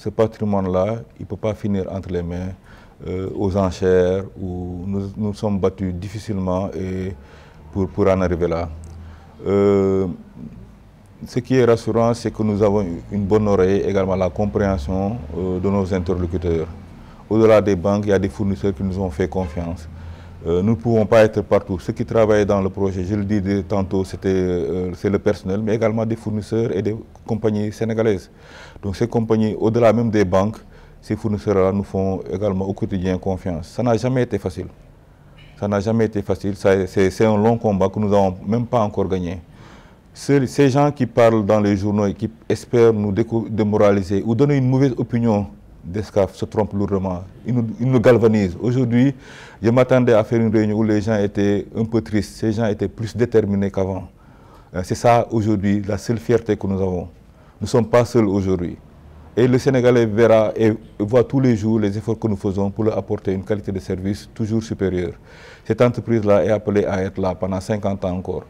ce patrimoine-là, il ne peut pas finir entre les mains euh, aux enchères où nous nous sommes battus difficilement et pour, en arriver là. Euh, ce qui est rassurant, c'est que nous avons une bonne oreille également la compréhension euh, de nos interlocuteurs. Au-delà des banques, il y a des fournisseurs qui nous ont fait confiance. Euh, nous ne pouvons pas être partout. Ceux qui travaillent dans le projet, je le dis tantôt, euh, c'est le personnel, mais également des fournisseurs et des compagnies sénégalaises. Donc ces compagnies, au-delà même des banques, ces fournisseurs-là nous font également au quotidien confiance. Ça n'a jamais été facile. Ça n'a jamais été facile. C'est un long combat que nous n'avons même pas encore gagné. Ces, ces gens qui parlent dans les journaux et qui espèrent nous démoraliser ou donner une mauvaise opinion d'escaf se trompe lourdement. il nous, galvanise. Aujourd'hui, je m'attendais à faire une réunion où les gens étaient un peu tristes. Ces gens étaient plus déterminés qu'avant. Euh, c'est ça aujourd'hui la seule fierté que nous avons. Nous ne sommes pas seuls aujourd'hui. Et le Sénégalais verra et voit tous les jours les efforts que nous faisons pour leur apporter une qualité de service toujours supérieure. Cette entreprise-là est appelée à être là pendant 50 ans encore.